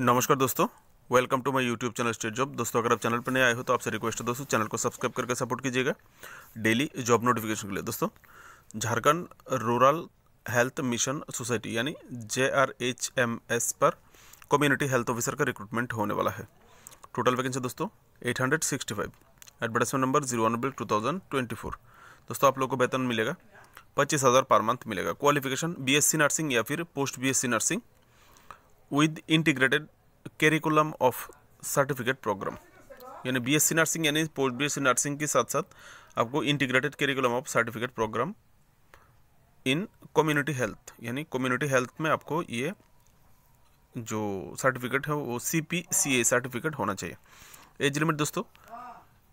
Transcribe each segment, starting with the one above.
नमस्कार दोस्तों welcome to my YouTube channel state job दोस्तों अगर आप चैनल पर नए आए हो तो आपसे रिक्वेस्ट है दोस्तों चैनल को सब्सक्राइब करके सपोर्ट कीजिएगा डेली जॉब नोटिफिकेशन के लिए दोस्तों Jharkhand rural health mission society यानी जे पर कम्युनिटी हेल्थ ऑफिसर का रिक्रूटमेंट होने वाला है टोटल वैकेंसी दोस्तों at advertisement number zero one बिल दोस्तों आप लोग को वेतन मिलेगा पच्चीस हज़ार पर मंथ मिलेगा क्वालिफिकेशन बीएससी नर्सिंग या फिर post BSc nursing with integrated curriculum of certificate program यानी बी एस सी नर्सिंग यानी post B S C nursing के साथ साथ आपको integrated curriculum of certificate program in community health यानी कम्युनिटी हेल्थ में आपको ये जो सर्टिफिकेट है वो C P C A certificate होना चाहिए एज लिमिट दोस्तों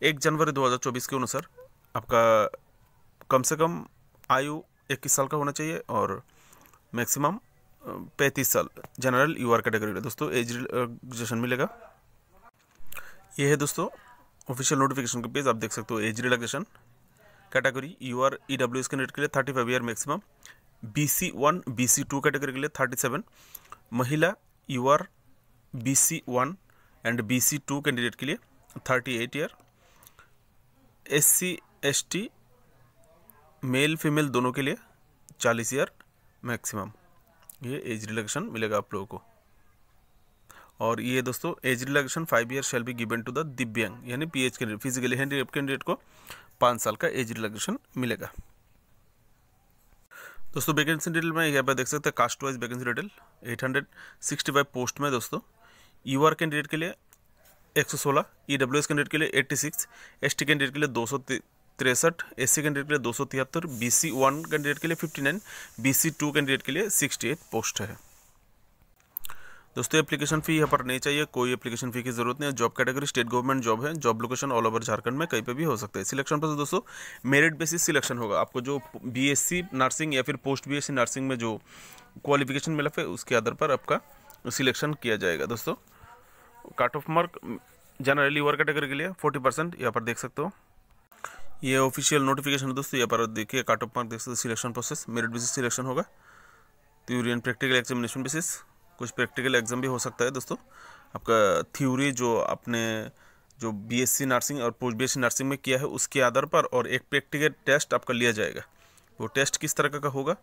एक जनवरी 2024 के अनुसार आपका कम से कम आयु इक्कीस साल का होना चाहिए और मैक्सिमम पैंतीस साल जनरल यू आर कैटेगरी का दोस्तों एज रिलैक्सेशन uh, मिलेगा ये है दोस्तों ऑफिशियल नोटिफिकेशन का पेज आप देख सकते हो age relaxation category U R E W S candidate के लिए thirty five year maximum B C one B C two category के लिए थर्टी सेवन महिला U R B C one and B C two candidate के लिए thirty eight year S C S T male female दोनों के लिए चालीस year maximum ये एज रिलेक्शन मिलेगा आप लोगों को और ये दोस्तों age relaxation five year shall be given to the दिव्यांग यानी P H candidate physically handicap candidate को पाँच साल का एज रिलेक्शन मिलेगा दोस्तों वैकेंसी डिटेल में यहाँ पर देख सकते हैं caste wise vacancy detail 865 post में दोस्तों यू आर कैंडिडेट के लिए 116 एस कैंडिडेट के लिए 86 एसटी कैंडिडेट के लिए दो तिरसठ एस सी कैंडिडेट के लिए दो सौ तिहत्तर बी सी वन कैंडिडेट के लिए fifty nine B C two candidate के लिए सिक्सटी एट पोस्ट है दोस्तों एप्लीकेशन फ़ी यहाँ पर नहीं चाहिए कोई एप्लीकेशन फ़ी की जरूरत नहीं है job category state government job है job location all over Jharkhand में कहीं पे भी हो सकता है सिलेक्शन पर दोस्तों मेरिट बेसिस सिलेक्शन होगा आपको जो बीएससी नर्सिंग या फिर पोस्ट बीएससी नर्सिंग में जो क्वालिफिकेशन मिला है उसके आधार पर आपका सिलेक्शन किया जाएगा दोस्तों cut off mark generally work category के लिए फोर्टी परसेंट यहाँ पर देख सकते हो ये ऑफिशियल नोटिफिकेशन है दोस्तों यहाँ पर देखिए कट ऑफ मार्क देख सकते selection process merit basis selection होगा theory and practical examination basis कुछ प्रैक्टिकल एग्जाम भी हो सकता है दोस्तों आपका थ्योरी जो आपने जो बीएससी नर्सिंग और पोस्ट बीएससी नर्सिंग में किया है उसके आधार पर और एक प्रैक्टिकल टेस्ट आपका लिया जाएगा वो टेस्ट किस तरह का होगा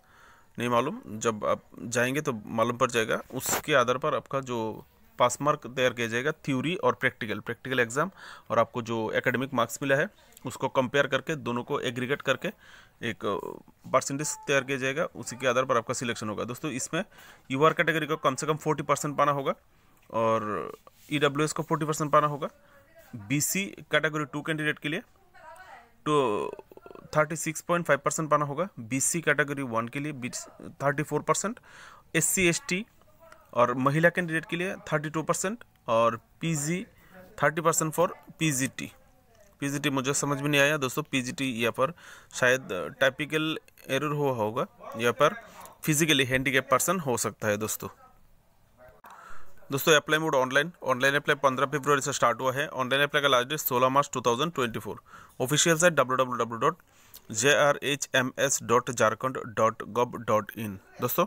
नहीं मालूम जब आप जाएंगे तो मालूम पड़ जाएगा उसके आधार पर आपका जो पास मार्क तैयार किया जाएगा थ्योरी और प्रैक्टिकल प्रैक्टिकल एग्जाम और आपको जो एकेडमिक मार्क्स मिला है उसको कंपेयर करके दोनों को एग्रीगेट करके एक परसेंटेज तैयार किया जाएगा उसी के आधार पर आपका सिलेक्शन होगा दोस्तों इसमें यू आर कैटेगरी को कम से कम फोर्टी परसेंट पाना होगा और ई डब्ल्यू एस को फोर्टी परसेंट पाना होगा B C category two candidate के लिए two thirty six point five percent पाना होगा बी सी कैटेगरी वन के लिए thirty four percent S C S T और महिला कैंडिडेट के लिए थर्टी टू परसेंट और PG thirty percent for PGT PGT मुझे समझ में नहीं आया दोस्तों पीजीटी यहाँ पर शायद टाइपिकल एरर हुआ होगा यहाँ पर फिजिकली हैंडीकेप पर्सन हो सकता है दोस्तों दोस्तों apply mode online online apply पंद्रह फरवरी से स्टार्ट हुआ है ऑनलाइन अप्लाई का लास्ट डेट सोलह मार्च two thousand twenty four official site W W W dot J R H M S dot Jharkhand dot gov dot in दोस्तों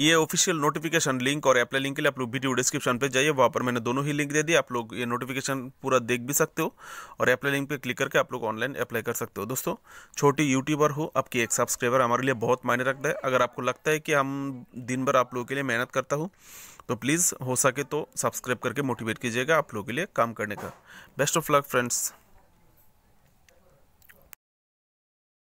ये ऑफिशियल नोटिफिकेशन लिंक और अप्लाई लिंक के लिए आप लोग वीडियो डिस्क्रिप्शन पे जाइए वहाँ पर मैंने दोनों ही लिंक दे दिए आप लोग ये नोटिफिकेशन पूरा देख भी सकते हो और अप्लाई लिंक पे क्लिक करके आप लोग ऑनलाइन अप्लाई कर सकते हो दोस्तों छोटी यूट्यूबर हो आपकी एक सब्सक्राइबर हमारे लिए बहुत मायने रखता है अगर आपको लगता है कि हम दिन भर आप लोगों के लिए मेहनत करता हूँ तो प्लीज़ हो सके तो सब्सक्राइब करके मोटिवेट कीजिएगा आप लोगों के लिए काम करने का बेस्ट ऑफ लक फ्रेंड्स